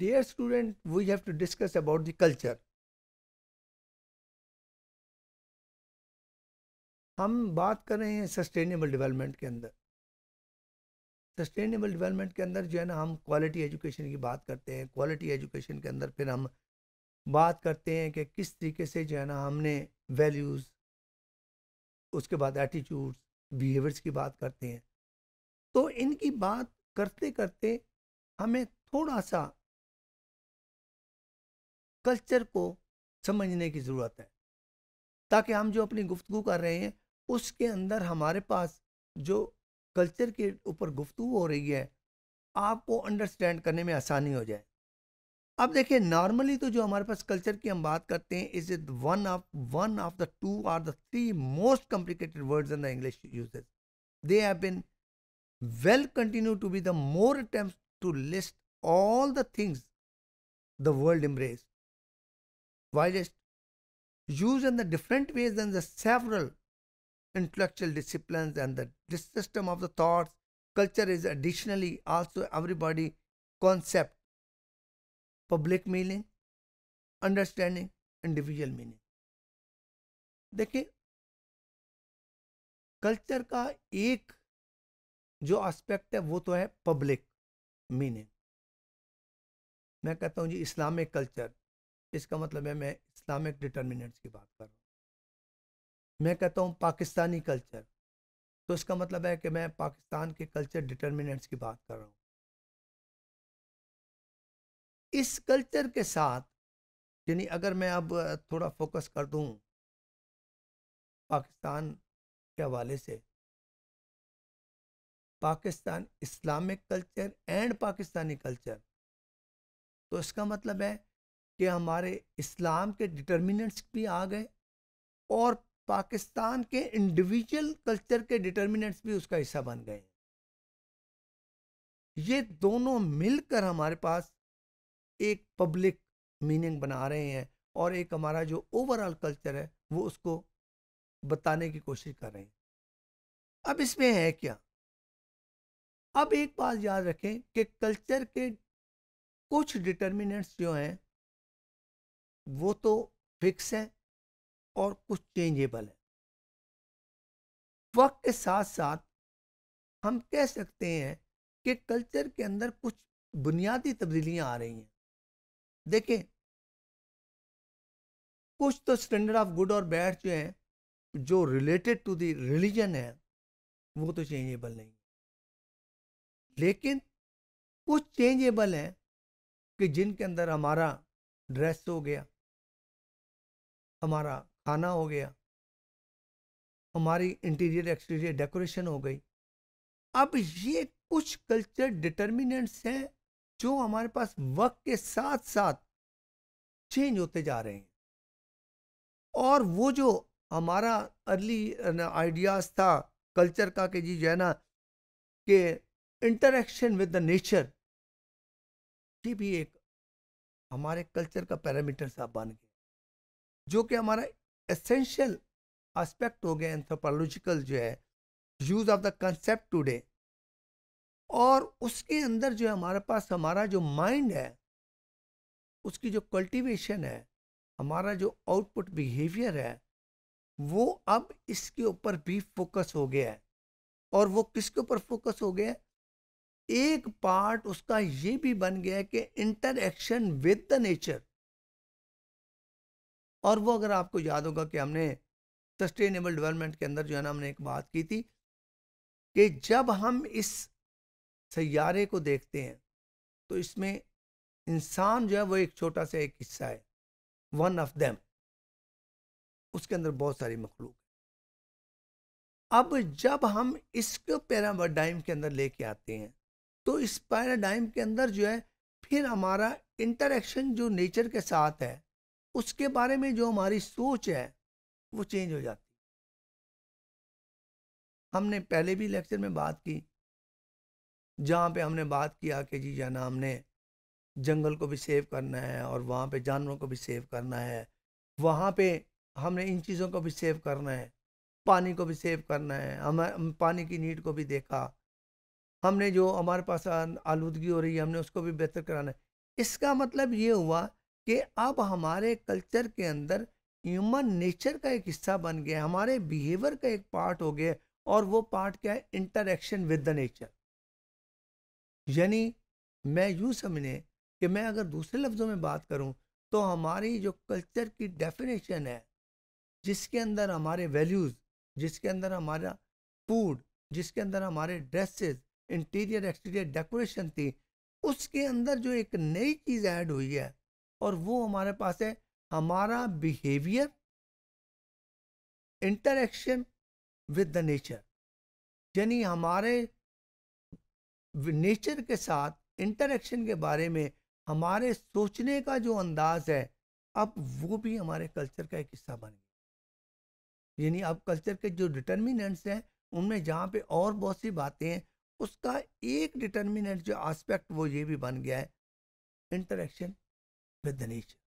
dear student we have to discuss about the culture हम बात कर रहे हैं सस्टेनेबल डेवलपमेंट के अंदर सस्टेनेबल डेवलपमेंट के अंदर जो है ना हम क्वालिटी एजुकेशन की बात करते हैं क्वालिटी एजुकेशन के अंदर फिर हम बात करते हैं कि किस तरीके से जो है ना हमने वैल्यूज़ उसके बाद एटीट्यूड्स बिहेवियर्स की बात करते हैं तो इनकी बात करते करते हमें थोड़ा सा कल्चर को समझने की ज़रूरत है ताकि हम जो अपनी गुफ्तु कर रहे हैं उसके अंदर हमारे पास जो कल्चर के ऊपर गुफ्तु हो रही है आपको अंडरस्टैंड करने में आसानी हो जाए अब देखिए नॉर्मली तो जो हमारे पास कल्चर की हम बात करते हैं is it one of one of the two are the three most complicated words in the English uses they have been well continue to be the more attempt to list all the things the world embraced while it's used in the different ways than the several intellectual disciplines and the this system of the thoughts, culture is additionally also everybody concept, public meaning, understanding, individual meaning. देखिए culture का एक जो aspect है वो तो है public meaning मैं कहता हूँ जी इस्लामिक कल्चर इसका मतलब है मैं इस्लामिक डिटर्मिनेंट्स की बात कर रहा हूँ मैं कहता हूँ पाकिस्तानी कल्चर तो इसका मतलब है कि मैं पाकिस्तान के कल्चर डिटर्मिनेंट्स की बात कर रहा हूँ इस कल्चर के साथ यानी अगर मैं अब थोड़ा फोकस कर दूँ पाकिस्तान के हवाले से Pakistan Islamic culture and Pakistani culture तो इसका मतलब है कि हमारे इस्लाम के डिटर्मिनेंट्स भी आ गए और पाकिस्तान के इंडिविजुअल कल्चर के डिटर्मिनेंट्स भी उसका हिस्सा बन गए ये दोनों मिलकर हमारे पास एक पब्लिक मीनिंग बना रहे हैं और एक हमारा जो ओवरऑल कल्चर है वो उसको बताने की कोशिश कर रहे हैं अब इसमें है क्या अब एक बात याद रखें कि कल्चर के कुछ डिटर्मिनेंट्स जो हैं वो तो फिक्स है और कुछ चेंजेबल है वक्त के साथ साथ हम कह सकते हैं कि कल्चर के अंदर कुछ बुनियादी तब्दीलियां आ रही हैं देखें कुछ तो स्टैंडर्ड ऑफ गुड और बैड जो हैं जो रिलेटेड टू दी रिलीजन है वो तो चेंजेबल नहीं लेकिन कुछ चेंजेबल हैं कि जिनके अंदर हमारा ड्रेस हो गया हमारा खाना हो गया हमारी इंटीरियर एक्सटीरियर डेकोरेशन हो गई अब ये कुछ कल्चर डिटर्मिनेंट्स हैं जो हमारे पास वक्त के साथ साथ चेंज होते जा रहे हैं और वो जो हमारा अर्ली आइडियाज था कल्चर का कि जी जो है ना कि इंटरेक्शन विद द नेचर ये भी एक हमारे कल्चर का पैरामीटर सा बन गया जो कि हमारा एसेंशियल एस्पेक्ट हो गया एंथ्रोपोलॉजिकल जो है use of the concept today और उसके अंदर जो है हमारे पास हमारा जो माइंड है उसकी जो कल्टीवेशन है हमारा जो आउटपुट बिहेवियर है वो अब इसके ऊपर भी फोकस हो गया है और वो किसके ऊपर फोकस हो गया एक पार्ट उसका ये भी बन गया है कि इंटरेक्शन विद द नेचर और वो अगर आपको याद होगा कि हमने सस्टेनेबल डेवलपमेंट के अंदर जो है ना हमने एक बात की थी कि जब हम इस सैारे को देखते हैं तो इसमें इंसान जो है वो एक छोटा सा एक हिस्सा है वन ऑफ देम उसके अंदर बहुत सारी मखलूक अब जब हम इसको पैराडाइम के अंदर लेके आते हैं तो इस पैराडाइम के अंदर जो है फिर हमारा इंटरेक्शन जो नेचर के साथ है उसके बारे में जो हमारी सोच है वो चेंज हो जाती हमने पहले भी लेक्चर में बात की जहाँ पे हमने बात किया कि जी जाना हमने जंगल को भी सेव करना है और वहाँ पे जानवरों को भी सेव करना है वहाँ पे हमने इन चीज़ों को भी सेव करना है पानी को भी सेव करना है हम पानी की नीड को भी देखा हमने जो हमारे पास आलूदगी हो रही है हमने उसको भी बेहतर कराना है इसका मतलब ये हुआ कि अब हमारे कल्चर के अंदर ह्यूमन नेचर का एक हिस्सा बन गया हमारे बिहेवियर का एक पार्ट हो गया और वो पार्ट क्या है इंटरेक्शन विद द नेचर यानी मैं यूँ समझने कि मैं अगर दूसरे लफ्ज़ों में बात करूँ तो हमारी जो कल्चर की डेफिनेशन है जिसके अंदर हमारे वैल्यूज़ जिसके अंदर हमारा फूड जिसके अंदर हमारे ड्रेसेस इंटीरियर एक्सटीरियर डेकोरेशन थी उसके अंदर जो एक नई चीज़ ऐड हुई है और वो हमारे पास है हमारा behaviour interaction with the nature यानी हमारे नेचर के साथ इंटरेक्शन के बारे में हमारे सोचने का जो अंदाज है अब वो भी हमारे कल्चर का एक हिस्सा बन गया यानी अब कल्चर के जो डिटर्मिनेंट्स हैं उनमें जहाँ पे और बहुत सी बातें हैं उसका एक डिटर्मिनेंट जो एस्पेक्ट वो ये भी बन गया है इंटरेक्शन beddelay jir